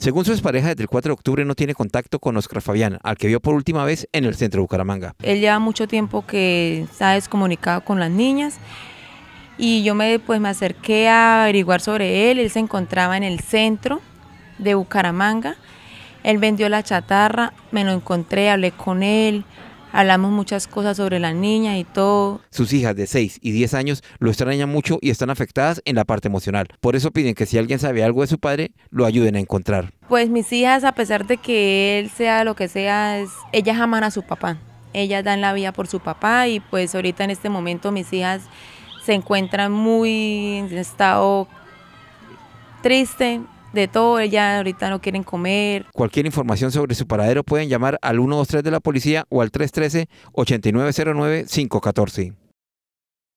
Según su expareja, desde el 4 de octubre no tiene contacto con Oscar Fabián, al que vio por última vez en el centro de Bucaramanga. Él lleva mucho tiempo que está descomunicado con las niñas y yo me, pues, me acerqué a averiguar sobre él. Él se encontraba en el centro de Bucaramanga. Él vendió la chatarra, me lo encontré, hablé con él, hablamos muchas cosas sobre la niña y todo. Sus hijas de 6 y 10 años lo extrañan mucho y están afectadas en la parte emocional. Por eso piden que si alguien sabe algo de su padre, lo ayuden a encontrar. Pues mis hijas, a pesar de que él sea lo que sea, ellas aman a su papá. Ellas dan la vida por su papá y pues ahorita en este momento mis hijas se encuentran muy en estado triste, de todo, ella ahorita no quieren comer. Cualquier información sobre su paradero pueden llamar al 123 de la policía o al 313 8909 514.